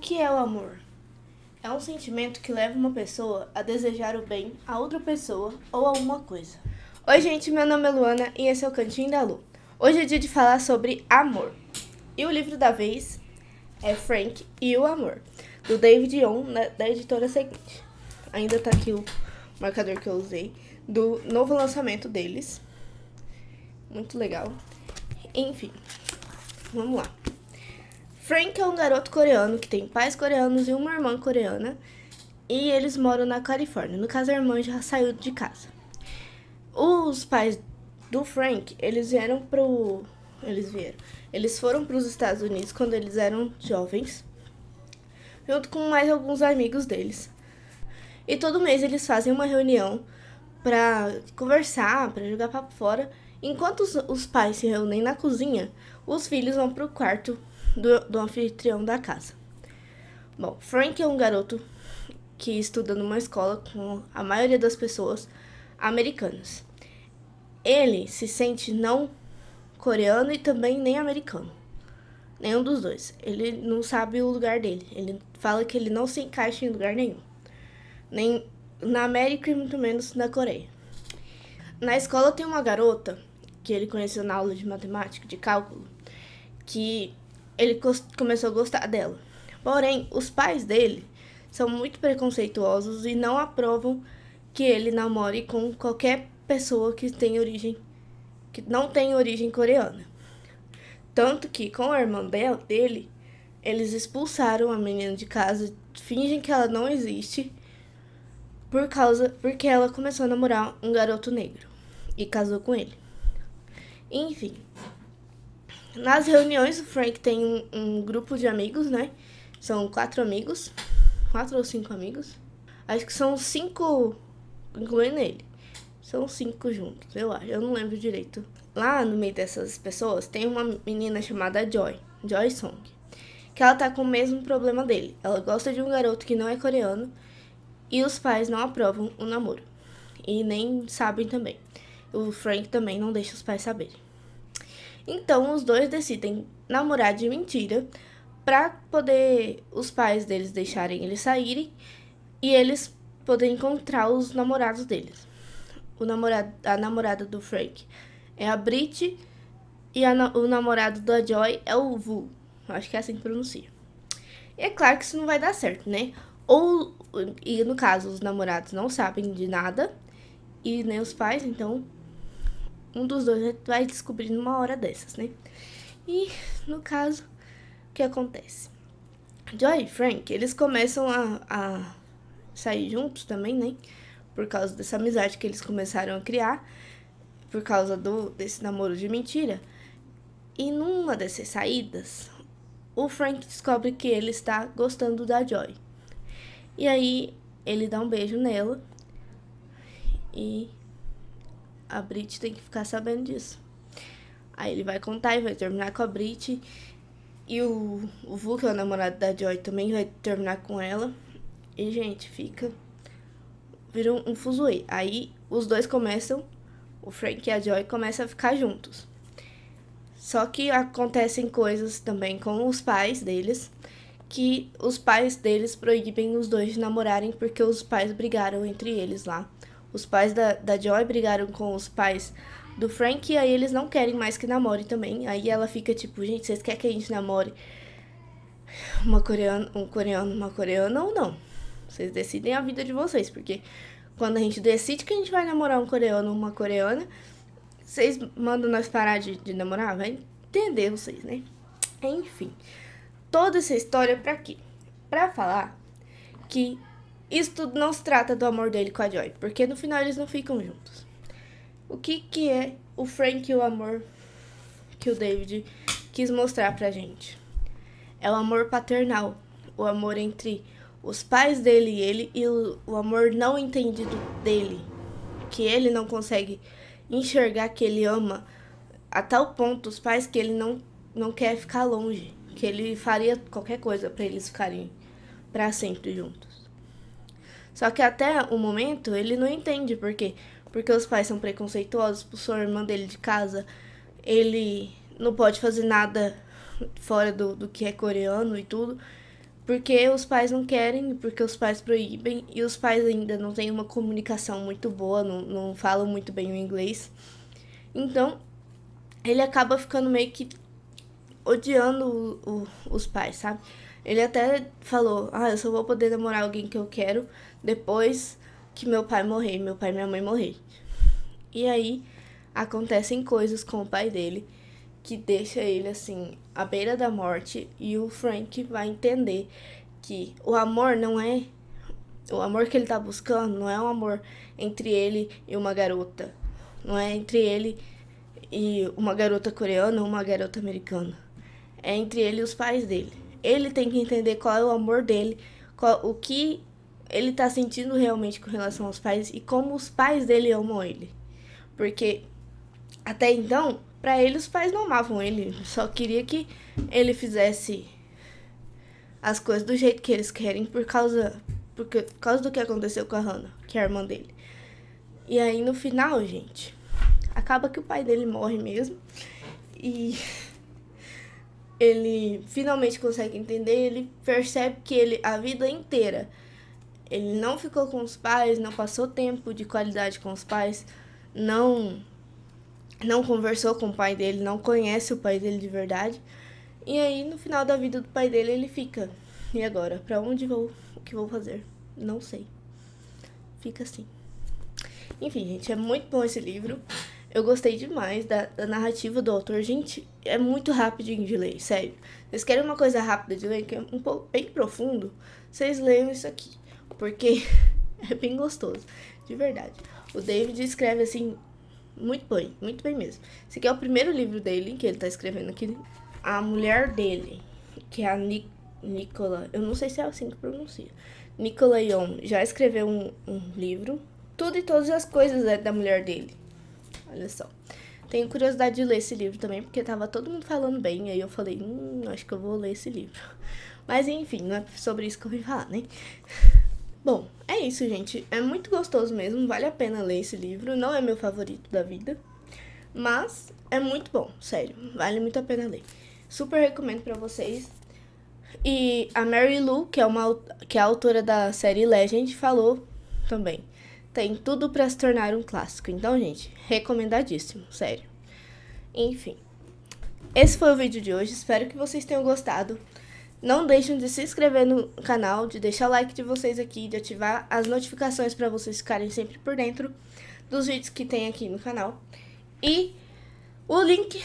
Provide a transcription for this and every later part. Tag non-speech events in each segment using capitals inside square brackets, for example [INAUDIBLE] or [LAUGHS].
que é o amor? É um sentimento que leva uma pessoa a desejar o bem a outra pessoa ou a uma coisa. Oi, gente, meu nome é Luana e esse é o Cantinho da Lu. Hoje é dia de falar sobre amor. E o livro da vez é Frank e o Amor, do David Young, né, da editora seguinte. Ainda tá aqui o marcador que eu usei, do novo lançamento deles. Muito legal. Enfim, vamos lá. Frank é um garoto coreano que tem pais coreanos e uma irmã coreana. E eles moram na Califórnia. No caso, a irmã já saiu de casa. Os pais do Frank, eles vieram pro... Eles vieram. Eles foram para os Estados Unidos quando eles eram jovens. Junto com mais alguns amigos deles. E todo mês eles fazem uma reunião para conversar, para jogar papo fora. Enquanto os, os pais se reúnem na cozinha, os filhos vão pro quarto do, do anfitrião da casa. Bom, Frank é um garoto que estuda numa escola com a maioria das pessoas americanas. Ele se sente não coreano e também nem americano. Nenhum dos dois. Ele não sabe o lugar dele. Ele fala que ele não se encaixa em lugar nenhum. Nem na América e muito menos na Coreia. Na escola tem uma garota que ele conheceu na aula de matemática, de cálculo, que ele começou a gostar dela. Porém, os pais dele são muito preconceituosos e não aprovam que ele namore com qualquer pessoa que tem origem que não tem origem coreana. Tanto que com a irmã dele, eles expulsaram a menina de casa, fingem que ela não existe por causa porque ela começou a namorar um garoto negro e casou com ele. Enfim, nas reuniões, o Frank tem um, um, grupo de amigos, né? São quatro amigos. Quatro ou cinco amigos. Acho que são cinco, incluindo ele. São cinco juntos, eu acho. Eu não lembro direito. Lá no meio dessas pessoas tem uma menina chamada Joy. Joy Song. Que ela tá com o mesmo problema dele. Ela gosta de um garoto que não é coreano. E os pais não aprovam o namoro. E nem sabem também. O Frank também não deixa os pais saberem. Então os dois decidem namorar de mentira para poder os pais deles deixarem eles saírem e eles poderem encontrar os namorados deles. O namorado, a namorada do Frank é a Brit e a, o namorado da Joy é o Vu. Acho que é assim que pronuncia. E é claro que isso não vai dar certo, né? Ou, e no caso, os namorados não sabem de nada, e nem os pais, então um dos dois né, vai descobrir numa hora dessas, né? E, no caso, o que acontece? Joy e Frank, eles começam a, a sair juntos também, né? Por causa dessa amizade que eles começaram a criar, por causa do, desse namoro de mentira. E numa dessas saídas, o Frank descobre que ele está gostando da Joy. E aí ele dá um beijo nela e a Brit tem que ficar sabendo disso. Aí ele vai contar e vai terminar com a Brit. E o, o Vu, que é o namorado da Joy, também vai terminar com ela. E, gente, fica. Vira um, um fuzuê. Aí os dois começam, o Frank e a Joy começam a ficar juntos. Só que acontecem coisas também com os pais deles, que os pais deles proíbem os dois de namorarem porque os pais brigaram entre eles lá. Os pais da, da Joy brigaram com os pais do Frank e aí eles não querem mais que namore também. Aí ela fica tipo, gente, vocês querem que a gente namore uma coreana, um coreano, uma coreana ou não? Vocês decidem a vida de vocês, porque quando a gente decide que a gente vai namorar um coreano ou uma coreana, vocês mandam nós parar de, de namorar, vai entender vocês, né? Enfim, toda essa história pra quê? Pra falar que isso tudo não se trata do amor dele com a Joy, porque no final eles não ficam juntos. O que, que é o Frank e o amor que o David quis mostrar pra gente? É o amor paternal, o amor entre os pais dele e ele e o, o amor não entendido dele, que ele não consegue enxergar que ele ama a tal ponto os pais que ele não, não quer ficar longe, que ele faria qualquer coisa para eles ficarem para sempre juntos. Só que até o momento ele não entende por quê. Porque os pais são preconceituosos, expulsou tipo, a irmã dele de casa, ele não pode fazer nada fora do, do que é coreano e tudo. Porque os pais não querem, porque os pais proíbem, e os pais ainda não têm uma comunicação muito boa, não, não falam muito bem o inglês. Então, ele acaba ficando meio que odiando o, o, os pais, sabe? Ele até falou: Ah, eu só vou poder namorar alguém que eu quero depois que meu pai morrer, meu pai e minha mãe morrer. E aí acontecem coisas com o pai dele que deixa ele assim à beira da morte e o Frank vai entender que o amor não é o amor que ele tá buscando não é um amor entre ele e uma garota, não é entre ele e uma garota coreana ou uma garota americana. É entre ele e os pais dele. Ele tem que entender qual é o amor dele, qual, o que ele tá sentindo realmente com relação aos pais e como os pais dele amam ele. Porque até então, para ele, os pais não amavam ele, só queria que ele fizesse as coisas do jeito que eles querem por causa, porque, por causa do que aconteceu com a Hannah, que é a irmã dele. E aí no final, gente, acaba que o pai dele morre mesmo. E [LAUGHS] ele finalmente consegue entender, ele percebe que ele a vida inteira ele não ficou com os pais, não passou tempo de qualidade com os pais, não não conversou com o pai dele, não conhece o pai dele de verdade. E aí no final da vida do pai dele ele fica, e agora, para onde vou? O que vou fazer? Não sei. Fica assim. Enfim, gente, é muito bom esse livro. Eu gostei demais da, da, narrativa do autor. Gente, é muito rápido de ler, sério. Vocês querem uma coisa rápida de ler, que é um pouco bem profundo? Vocês leiam isso aqui, porque [LAUGHS] é bem gostoso, de verdade. O David escreve assim muito bem, muito bem mesmo. Esse aqui é o primeiro livro dele que ele tá escrevendo aqui. A mulher dele, que é a Nicola, eu não sei se é assim que pronuncia. Nicola Young já escreveu um, um livro. Tudo e todas as coisas é da mulher dele Olha só. Tenho curiosidade de ler esse livro também, porque tava todo mundo falando bem, aí eu falei, hum, acho que eu vou ler esse livro. [LAUGHS] Mas enfim, não é sobre isso que eu vim falar, né? [LAUGHS] Bom, é isso, gente. É muito gostoso mesmo, vale a pena ler esse livro. Não é meu favorito da vida, mas é muito bom, sério. Vale muito a pena ler. Super recomendo para vocês. E a Mary Lou, que é, uma, que é a autora da série Legend, falou também tem tudo para se tornar um clássico. Então, gente, recomendadíssimo, sério. Enfim, esse foi o vídeo de hoje. Espero que vocês tenham gostado. Não deixem de se inscrever no canal, de deixar o like de vocês aqui, de ativar as notificações para vocês ficarem sempre por dentro dos vídeos que tem aqui no canal. E o link,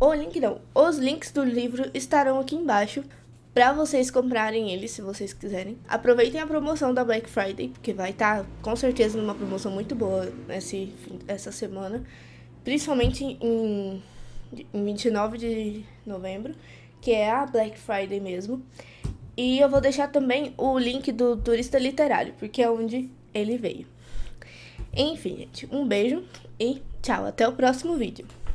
o link não, os links do livro estarão aqui embaixo para vocês comprarem ele, se vocês quiserem. Aproveitem a promoção da Black Friday, porque vai estar tá, com certeza numa promoção muito boa esse, essa semana, principalmente em, em 29 de novembro, que é a Black Friday mesmo. E eu vou deixar também o link do Turista Literário, porque é onde ele veio. Enfim, gente, um beijo e tchau, até o próximo vídeo.